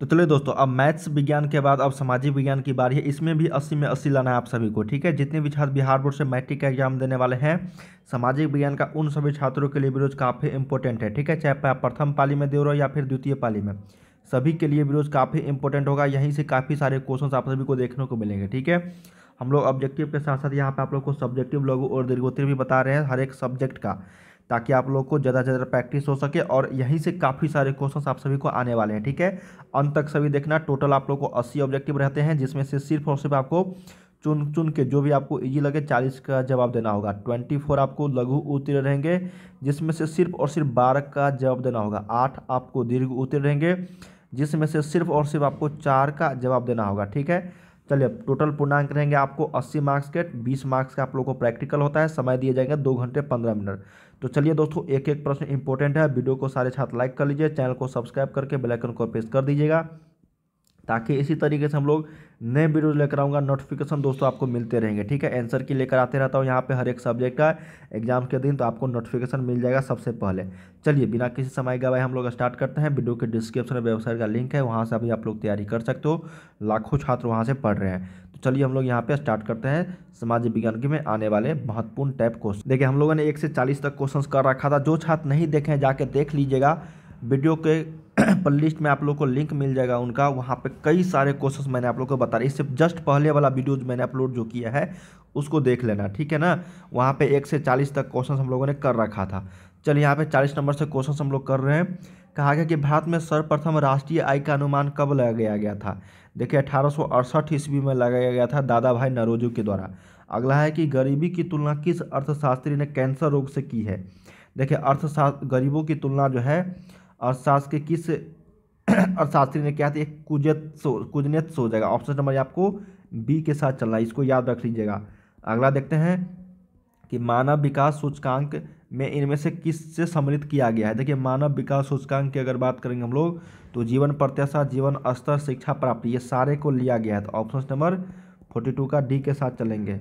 तो चलिए दोस्तों अब मैथ्स विज्ञान के बाद अब सामाजिक विज्ञान की बारी है इसमें भी अस्सी में अस्सी लाना है आप सभी को ठीक है जितने भी छात्र बिहार बोर्ड से मैट्रिक का एग्जाम देने वाले हैं सामाजिक विज्ञान का उन सभी छात्रों के लिए विरोध काफ़ी इंपॉर्टेंट है ठीक है चाहे आप प्रथम पाली में दे रहे हो या फिर द्वितीय पाली में सभी के लिए विरोध काफ़ी इंपॉर्टेंट होगा यहीं से काफ़ी सारे क्वेश्चन आप सभी को देखने को मिलेंगे ठीक है हम लोग ऑब्जेक्टिव के साथ साथ यहाँ पर आप लोग को सब्जेक्टिव लोगों और दीर्घोत्तर भी बता रहे हैं हर एक सब्जेक्ट का ताकि आप लोग को ज़्यादा से ज़्यादा प्रैक्टिस हो सके और यहीं से काफ़ी सारे क्वेश्चन आप सभी को आने वाले हैं ठीक है अंत तक सभी देखना टोटल आप लोग को अस्सी ऑब्जेक्टिव रहते हैं जिसमें से सिर्फ और सिर्फ आपको चुन चुन के जो भी आपको इजी लगे चालीस का जवाब देना होगा ट्वेंटी फोर आपको लघु उत्तीर्ण रहेंगे जिसमें से सिर्फ और सिर्फ बारह का जवाब देना होगा आठ आपको दीर्घ उत्तीर्ण रहेंगे जिसमें से सिर्फ और सिर्फ आपको चार का जवाब देना होगा ठीक है चलिए टोटल पूर्णांक रहेंगे आपको अस्सी मार्क्स के बीस मार्क्स का आप लोगों को प्रैक्टिकल होता है समय दिए जाएंगे दो घंटे पंद्रह मिनट तो चलिए दोस्तों एक एक प्रश्न इंपॉर्टेंट है वीडियो को सारे छात्र लाइक कर लीजिए चैनल को सब्सक्राइब करके बेलाइकन को प्रेस कर दीजिएगा ताकि इसी तरीके से हम लोग नए वीडियो लेकर आऊँगा नोटिफिकेशन दोस्तों आपको मिलते रहेंगे ठीक है आंसर की लेकर आते रहता हूँ यहाँ पे हर एक सब्जेक्ट का एग्जाम के दिन तो आपको नोटिफिकेशन मिल जाएगा सबसे पहले चलिए बिना किसी समय गवाए हम लोग स्टार्ट करते हैं वीडियो के डिस्क्रिप्शन में वेबसाइट का लिंक है वहाँ से अभी आप लोग तैयारी कर सकते हो लाखों छात्र वहाँ से पढ़ रहे हैं तो चलिए हम लोग यहाँ पे स्टार्ट करते हैं सामाजिक विज्ञान के में आने वाले महत्वपूर्ण टाइप क्वेश्चन देखिए हम लोगों ने एक से चालीस तक क्वेश्चन कर रखा था जो छात्र नहीं देखे जाके देख लीजिएगा वीडियो के प्लेलिस्ट में आप लोग को लिंक मिल जाएगा उनका वहाँ पे कई सारे क्वेश्चंस मैंने आप लोग को बता रहे इससे जस्ट पहले वाला वीडियो मैंने अपलोड जो किया है उसको देख लेना ठीक है ना वहाँ पे एक से चालीस तक क्वेश्चन हम लोगों ने कर रखा था चलिए यहाँ पे चालीस नंबर से क्वेश्चन हम लोग कर रहे हैं कहा गया कि भारत में सर्वप्रथम राष्ट्रीय आय का अनुमान कब लगाया गया था देखिए अठारह ईस्वी में लगाया गया था दादा भाई नरोजू के द्वारा अगला है कि गरीबी की तुलना किस अर्थशास्त्री ने कैंसर रोग से की है देखिए अर्थशास्त्र गरीबों की तुलना जो है अर्थशास्त्र के किस अर्थशास्त्री ने क्या था एक कुजत सो कुजनेत सो जाएगा ऑप्शन नंबर आपको बी के साथ चलना है इसको याद रख लीजिएगा अगला देखते हैं कि मानव विकास सूचकांक में इनमें से किस से सम्मिलित किया गया है देखिए मानव विकास सूचकांक की अगर बात करेंगे हम लोग तो जीवन प्रत्याशा जीवन स्तर शिक्षा प्राप्ति ये सारे को लिया गया है तो ऑप्शन नंबर फोर्टी टू का डी के साथ चलेंगे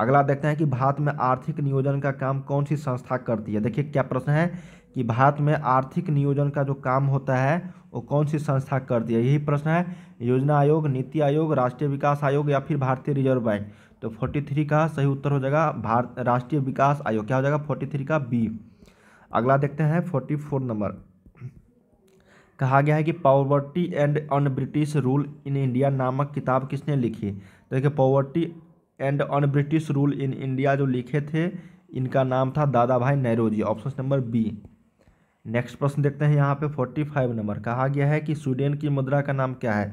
अगला देखते हैं कि भारत में आर्थिक नियोजन का काम कौन सी संस्था करती है देखिए क्या प्रश्न है कि भारत में आर्थिक नियोजन का जो काम होता है वो कौन सी संस्था करती है यही प्रश्न है योजना आयोग नीति आयोग राष्ट्रीय विकास आयोग या फिर भारतीय रिजर्व बैंक तो 43 का सही उत्तर हो जाएगा भारत राष्ट्रीय विकास आयोग क्या हो जाएगा 43 का बी अगला देखते हैं 44 नंबर कहा गया है कि poverty and un British rule in India नामक किताब किसने लिखी तो देखिए poverty and un British rule in India जो लिखे थे इनका नाम था Dadabhai Nehru ji option number B next प्रश्न देखते हैं यहाँ पे फोर्टी फाइव नंबर कहा गया है कि स्वीडन की मुद्रा का नाम क्या है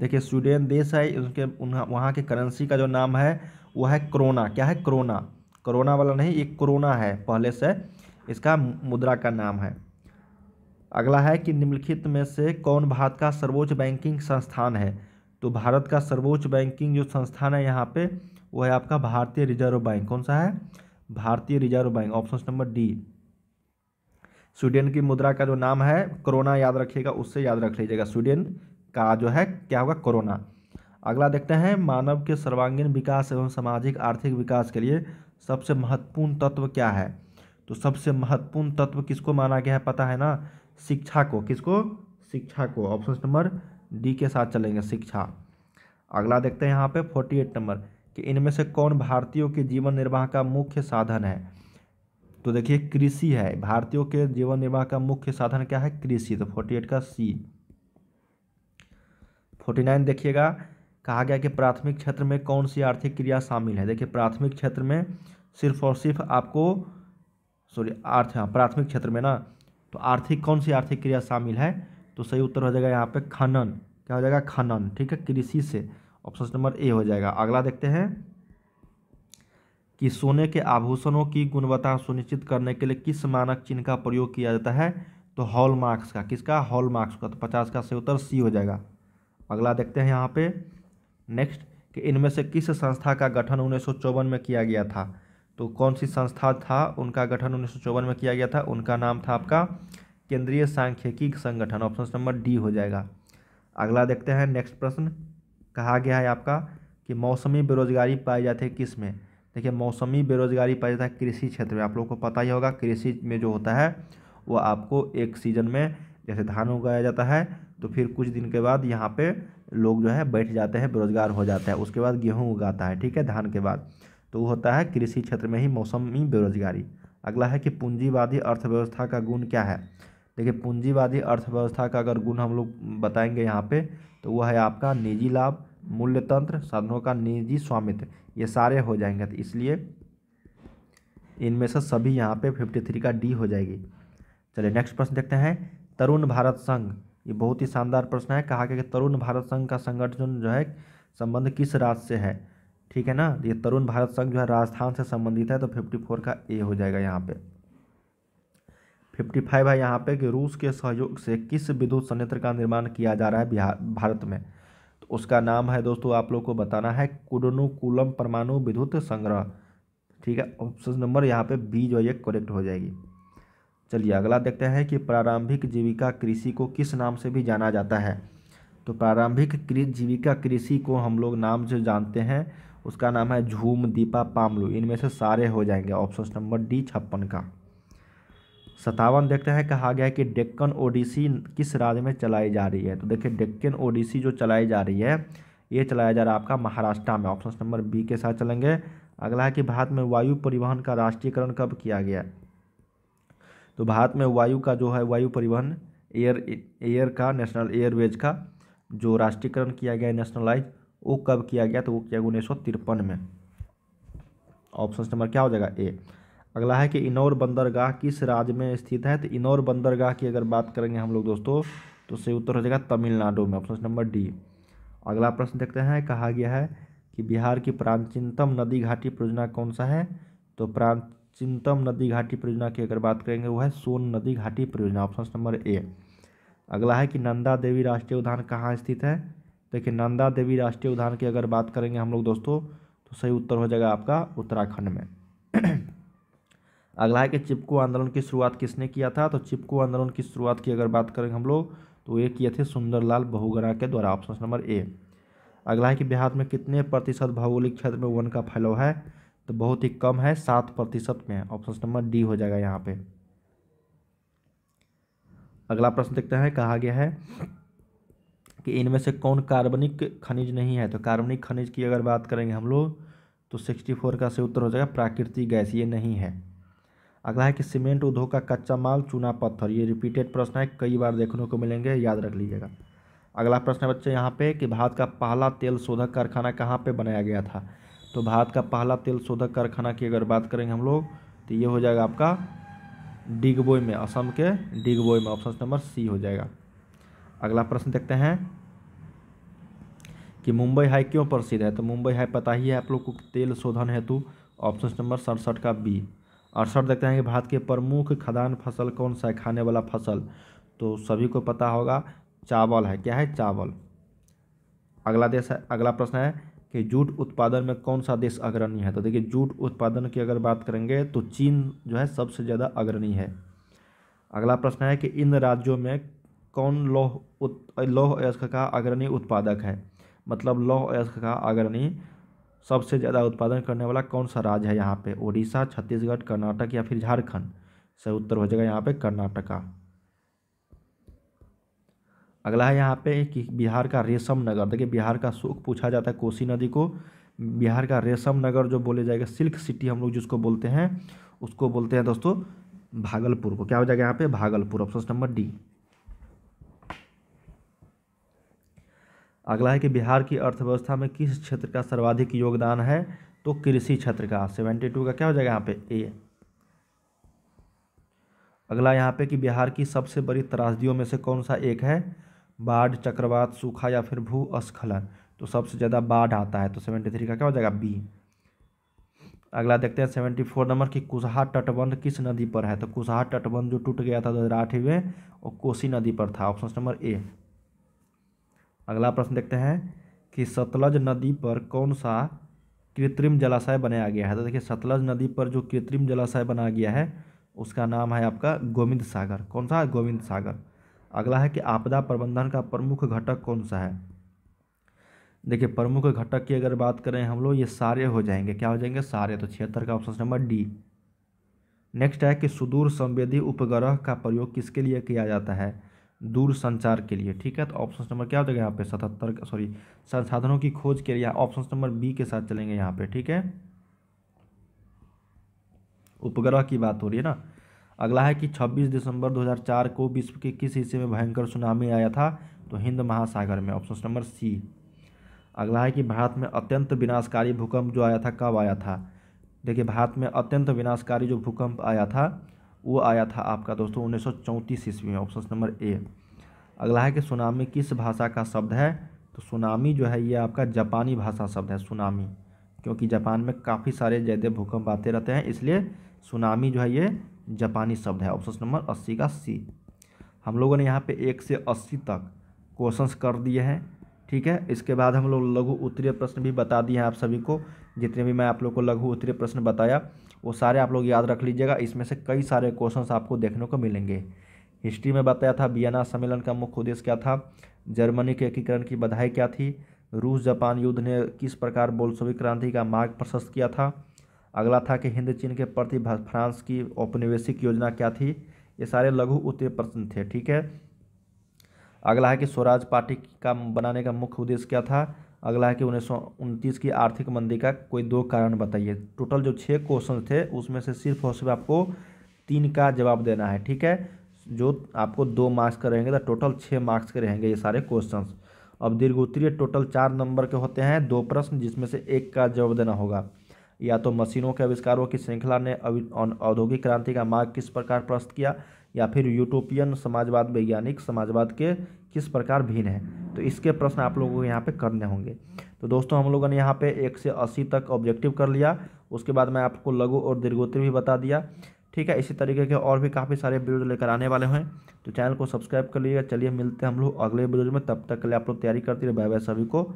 देखिए स्वीडन देश है उनके वहाँ के करेंसी का जो नाम है वो है क्रोना क्या है क्रोना क्रोना वाला नहीं ये क्रोना है पहले से इसका मुद्रा का नाम है अगला है कि निम्नलिखित में से कौन भारत का सर्वोच्च बैंकिंग संस्थान है तो भारत का सर्वोच्च बैंकिंग जो संस्थान है यहाँ पे वो है आपका भारतीय रिजर्व बैंक कौन सा है भारतीय reserve bank option number D Sweden की मुद्रा का जो नाम है कोरोना याद रखिएगा उससे याद रख लीजिएगा स्वीडन का जो है क्या होगा कोरोना अगला देखते हैं मानव के सर्वांगीण विकास एवं सामाजिक आर्थिक विकास के लिए सबसे महत्वपूर्ण तत्व क्या है तो सबसे महत्वपूर्ण तत्व किसको माना गया है पता है ना शिक्षा को किसको शिक्षा को ऑप्शन नंबर डी के साथ चलेंगे शिक्षा अगला देखते हैं यहाँ पे फोर्टी एट नंबर कि इनमें से कौन भारतीयों के जीवन निर्वाह का मुख्य साधन है तो देखिए कृषि है भारतीयों के जीवन निर्वाह का मुख्य साधन क्या है कृषि तो फोर्टी एट का सी फोर्टी नाइन देखिएगा कहा गया कि प्राथमिक क्षेत्र में कौन सी आर्थिक क्रिया शामिल है देखिए प्राथमिक क्षेत्र में सिर्फ और सिर्फ आपको सॉरी अर्थ हाँ प्राथमिक क्षेत्र में ना तो आर्थिक कौन सी आर्थिक क्रिया शामिल है तो सही उत्तर हो जाएगा यहाँ पे खनन क्या हो जाएगा खनन ठीक है कृषि से ऑप्शन नंबर ए हो जाएगा अगला देखते हैं कि सोने के आभूषणों की गुणवत्ता सुनिश्चित करने के लिए किस मानक चिन्ह का प्रयोग किया जाता है तो हॉल मार्क्स का किसका हॉल मार्क्स का तो पचास का से उत्तर सी हो जाएगा अगला देखते हैं यहाँ पे नेक्स्ट कि इनमें से किस संस्था का गठन उन्नीस में किया गया था तो कौन सी संस्था था उनका गठन उन्नीस में किया गया था उनका नाम था आपका केंद्रीय सांख्यिकी संगठन ऑप्शन नंबर डी हो जाएगा अगला देखते हैं नेक्स्ट प्रश्न कहा गया है आपका कि मौसमी बेरोजगारी पाई जाती है किस में देखिए मौसमी बेरोजगारी पाया जाता है कृषि क्षेत्र में आप लोगों को पता ही होगा कृषि में जो होता है वो आपको एक सीजन में जैसे धान उगाया जाता है तो फिर कुछ दिन के बाद यहाँ पे लोग जो है बैठ जाते हैं बेरोजगार हो जाता है उसके बाद गेहूँ उगाता है ठीक है धान के बाद तो वो होता है कृषि क्षेत्र में ही मौसमी बेरोजगारी अगला है कि पूंजीवादी अर्थव्यवस्था का गुण क्या है देखिए पूंजीवादी अर्थव्यवस्था का अगर गुण हम लोग बताएंगे यहाँ पे तो वो है आपका निजी लाभ मूल्य तंत्र साधनों का निजी स्वामित्व ये सारे हो जाएंगे तो इसलिए इनमें से सभी यहाँ पे 53 का डी हो जाएगी चलिए नेक्स्ट प्रश्न देखते हैं तरुण भारत संघ ये बहुत ही शानदार प्रश्न है कहा गया कि तरुण भारत संघ का संगठन जो है संबंध किस राज्य से है ठीक है ना ये तरुण भारत संघ जो है राजस्थान से संबंधित है तो फिफ्टी फोर का ए हो जाएगा यहाँ पे फिफ्टी फाइव है यहाँ पे कि रूस के सहयोग से किस विद्युत संयंत्र का निर्माण किया जा रहा है बिहार भारत में तो उसका नाम है दोस्तों आप लोग को बताना है कुडनुकुलम परमाणु विद्युत संग्रह ठीक है ऑप्शन नंबर यहाँ पे बी जो है करेक्ट हो जाएगी चलिए अगला देखते हैं कि प्रारंभिक जीविका कृषि को किस नाम से भी जाना जाता है तो प्रारंभिक जीविका कृषि को हम लोग नाम से जानते हैं उसका नाम है झूम दीपा पामलू इनमें से सारे हो जाएंगे ऑप्शन नंबर डी छप्पन का सतावन देखते हैं कहा गया है कि डेक्कन ओडिसी किस राज्य में चलाई जा रही है तो देखिए डेक्कन ओडिसी जो चलाई जा रही है ये चलाया जा रहा है आपका महाराष्ट्र में ऑप्शन नंबर बी के साथ चलेंगे अगला है कि भारत में वायु परिवहन का राष्ट्रीयकरण कब किया गया तो भारत में वायु का जो है वायु परिवहन एयर एयर का नेशनल एयरवेज का जो राष्ट्रीयकरण किया गया नेशनलाइज वो कब किया गया तो वो किया उन्नीस में ऑप्शन नंबर क्या हो जाएगा ए अगला है कि इनौर बंदरगाह किस राज्य में स्थित है तो इनौर बंदरगाह की अगर बात करेंगे हम लोग दोस्तों तो सही उत्तर हो जाएगा तमिलनाडु में ऑप्शन नंबर डी अगला प्रश्न देखते हैं कहा गया है कि बिहार की प्राचीनतम नदी घाटी परियोजना कौन सा है तो प्राचीनतम नदी घाटी परियोजना की अगर बात करेंगे वो है सोन नदी घाटी परियोजना ऑप्शन नंबर ए अगला है कि नंदा देवी राष्ट्रीय उद्यान कहाँ स्थित है तो देखिए नंदा देवी राष्ट्रीय उद्यान की अगर बात करेंगे हम लोग दोस्तों तो सही उत्तर हो जाएगा आपका उत्तराखंड में अगला है कि चिपको आंदोलन की शुरुआत किसने किया था तो चिपको आंदोलन की शुरुआत की अगर बात करें हम लोग तो ये किए थे सुंदरलाल बहुगरा के द्वारा ऑप्शन नंबर ए अगला है कि बिहार में कितने प्रतिशत भौगोलिक क्षेत्र में वन का फैलाव है तो बहुत ही कम है सात प्रतिशत में ऑप्शन नंबर डी हो जाएगा यहाँ पे अगला प्रश्न देखते हैं कहा गया है कि इनमें से कौन कार्बनिक खनिज नहीं है तो कार्बनिक खनिज की अगर बात करेंगे हम लोग तो सिक्सटी फोर का से उत्तर हो जाएगा प्राकृतिक गैस ये नहीं है अगला है कि सीमेंट उद्योग का कच्चा माल चूना पत्थर ये रिपीटेड प्रश्न है कई बार देखने को मिलेंगे याद रख लीजिएगा अगला प्रश्न है बच्चे यहाँ पे कि भारत का पहला तेल शोधक कारखाना कहाँ पे बनाया गया था तो भारत का पहला तेल शोधक कारखाना की अगर बात करेंगे हम लोग तो ये हो जाएगा आपका डिगबोई में असम के डिगबोई में ऑप्शन नंबर सी हो जाएगा अगला प्रश्न देखते हैं कि मुंबई हाई क्यों प्रसिद्ध है तो मुंबई हाई पता ही है आप लोग को तेल शोधन हेतु ऑप्शन नंबर सड़सठ का बी अड़सठ देखते हैं कि भारत के प्रमुख खदान फसल कौन सा है खाने वाला फसल तो सभी को पता होगा चावल है क्या है चावल अगला देश है अगला प्रश्न है कि जूट उत्पादन में कौन सा देश अग्रणी है तो देखिए जूट उत्पादन की अगर बात करेंगे तो चीन जो है सबसे ज़्यादा अग्रणी है अगला प्रश्न है कि इन राज्यों में कौन लौह उत लौह अयस्क का अग्रणी उत्पादक है मतलब लौह अयस्क का अग्रणी सबसे ज़्यादा उत्पादन करने वाला कौन सा राज्य है यहाँ पे ओडिशा छत्तीसगढ़ कर्नाटक या फिर झारखंड सही उत्तर हो जाएगा यहाँ पे कर्नाटका अगला है यहाँ पे कि बिहार का रेशम नगर देखिए बिहार का शोक पूछा जाता है कोसी नदी को बिहार का रेशम नगर जो बोले जाएगा सिल्क सिटी हम लोग जिसको बोलते हैं उसको बोलते हैं दोस्तों भागलपुर को क्या हो जाएगा यहाँ पे भागलपुर ऑप्शन नंबर डी अगला है कि बिहार की अर्थव्यवस्था में किस क्षेत्र का सर्वाधिक योगदान है तो कृषि क्षेत्र का सेवेंटी टू का क्या हो जाएगा यहाँ पे ए अगला यहाँ पे कि बिहार की सबसे बड़ी त्रासदियों में से कौन सा एक है बाढ़ चक्रवात सूखा या फिर भू अस्खलन तो सबसे ज़्यादा बाढ़ आता है तो सेवेंटी थ्री का क्या हो जाएगा बी अगला देखते हैं सेवेंटी फोर नंबर की कुसहा तटबंध किस नदी पर है तो कुसहा तटबंध जो टूट गया था दो हज़ार आठ में वो कोसी नदी पर था ऑप्शन नंबर ए अगला प्रश्न देखते हैं कि सतलज नदी पर कौन सा कृत्रिम जलाशय बनाया गया है तो देखिए सतलज नदी पर जो कृत्रिम जलाशय बनाया गया है उसका नाम है आपका गोविंद सागर कौन सा गोविंद सागर अगला है कि आपदा प्रबंधन का प्रमुख घटक कौन सा है देखिए प्रमुख घटक की अगर बात करें हम लोग ये सारे हो जाएंगे क्या हो जाएंगे सारे तो छिहत्तर का ऑप्शन नंबर डी नेक्स्ट है कि सुदूर संवेदी उपग्रह का प्रयोग किसके लिए किया जाता है दूरसंचार के लिए ठीक है तो ऑप्शन नंबर क्या हो जाएगा यहाँ पे सतहत्तर सॉरी संसाधनों की खोज के लिए ऑप्शन नंबर बी के साथ चलेंगे यहाँ पे ठीक है उपग्रह की बात हो रही है ना अगला है कि 26 दिसंबर 2004 को विश्व के किस हिस्से में भयंकर सुनामी आया था तो हिंद महासागर में ऑप्शन नंबर सी अगला है कि भारत में अत्यंत विनाशकारी भूकंप जो आया था कब आया था देखिए भारत में अत्यंत विनाशकारी जो भूकंप आया था वो आया था आपका दोस्तों उन्नीस सौ चौंतीस ईस्वी में ऑप्शन नंबर ए अगला है कि सुनामी किस भाषा का शब्द है तो सुनामी जो है ये आपका जापानी भाषा शब्द है सुनामी क्योंकि जापान में काफ़ी सारे जैदे भूकंप आते रहते हैं इसलिए सुनामी जो है ये जापानी शब्द है ऑप्शन नंबर अस्सी का सी हम लोगों ने यहाँ पे एक से अस्सी तक क्वेश्चंस कर दिए हैं ठीक है इसके बाद हम लोग लघु उत्तरीय प्रश्न भी बता दिए हैं आप सभी को जितने भी मैं आप लोग को लघु उत्तरीय प्रश्न बताया वो सारे आप लोग याद रख लीजिएगा इसमें से कई सारे क्वेश्चन आपको देखने को मिलेंगे हिस्ट्री में बताया था बियना सम्मेलन का मुख्य उद्देश्य क्या था जर्मनी के एकीकरण की बधाई क्या थी रूस जापान युद्ध ने किस प्रकार बोल्सोविक क्रांति का मार्ग प्रशस्त किया था अगला था कि हिंद चीन के प्रति फ्रांस की औपनिवेशिक योजना क्या थी ये सारे लघु उत्तरी प्रश्न थे ठीक है अगला है कि स्वराज पार्टी का बनाने का मुख्य उद्देश्य क्या था अगला है कि उन्नीस की आर्थिक मंदी का कोई दो कारण बताइए टोटल जो छः क्वेश्चन थे उसमें से सिर्फ और सिर्फ आपको तीन का जवाब देना है ठीक है जो आपको दो मार्क्स का रहेंगे तो टोटल छः मार्क्स के रहेंगे ये सारे क्वेश्चन अब दीर्घ उत्तरीय टोटल चार नंबर के होते हैं दो प्रश्न जिसमें से एक का जवाब देना होगा या तो मशीनों के आविष्कारों की श्रृंखला ने औद्योगिक क्रांति का मार्ग किस प्रकार प्रस्त किया या फिर यूटोपियन समाजवाद वैज्ञानिक समाजवाद के किस प्रकार भिन्न है तो इसके प्रश्न आप लोगों को यहाँ पे करने होंगे तो दोस्तों हम लोगों ने यहाँ पे एक से अस्सी तक ऑब्जेक्टिव कर लिया उसके बाद मैं आपको लघु और दीर्घोत्तर भी बता दिया ठीक है इसी तरीके के और भी काफ़ी सारे वीडियो लेकर आने वाले हैं तो चैनल को सब्सक्राइब कर लीजिएगा चलिए मिलते हैं हम लोग अगले वीडियो में तब तक के लिए आप लोग तैयारी करते रहे बाय बाय सभी को